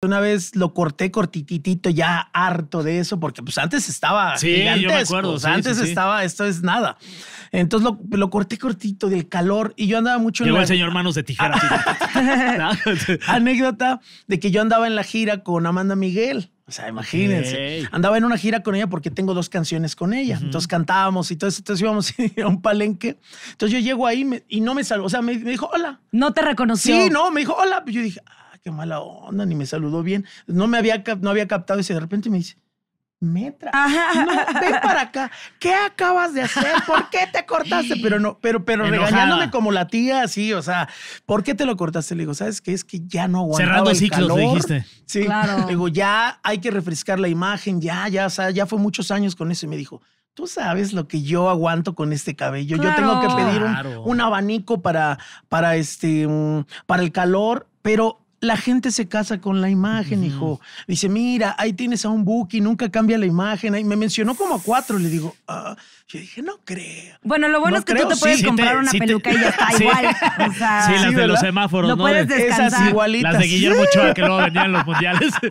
Una vez lo corté cortititito, ya harto de eso, porque pues antes estaba sí, Yo me acuerdo, antes estaba, esto es nada. Entonces lo, corté cortito del calor y yo andaba mucho. Llegó el señor manos de tijera. Ah, Anécdota de que yo andaba en la gira con Amanda Miguel. O sea, imagínense. Andaba en una gira con ella porque tengo dos canciones con ella. Entonces cantábamos y todo eso. Entonces íbamos a un palenque. Entonces yo llego ahí y no me salvo. O sea, me, dijo, hola. No te reconoció. Sí, no, me dijo, hola. Pues yo dije, Ah, qué mala onda, ni me saludó bien. No me había, no había captado y De repente me dice, Metra, no, ven para acá. ¿Qué acabas de hacer? ¿Por qué te cortaste? Pero no, pero, pero regañándome como la tía, así, o sea, ¿por qué te lo cortaste? Le digo, ¿sabes qué? Es que ya no aguanto Cerrando ciclos, dijiste. Sí. Claro. Le digo, ya hay que refrescar la imagen, ya, ya, o sea, ya fue muchos años con eso. Y me dijo, tú sabes lo que yo aguanto con este cabello. Yo tengo que pedir un, abanico para, para, este, mm, para el calor, pero la gente se casa con la imagen, hijo. Dice, mira, ahí tienes a un Buki, nunca cambia la imagen. Ahí me mencionó como a cuatro. Le digo, ah. yo dije, no creo. Bueno, lo bueno es que tú te puedes comprar una peluca y ya está igual. O sí, las de los semáforos. ¿no? Esas igualitas. Las de Guillermo Ochoa que luego venían los mundiales.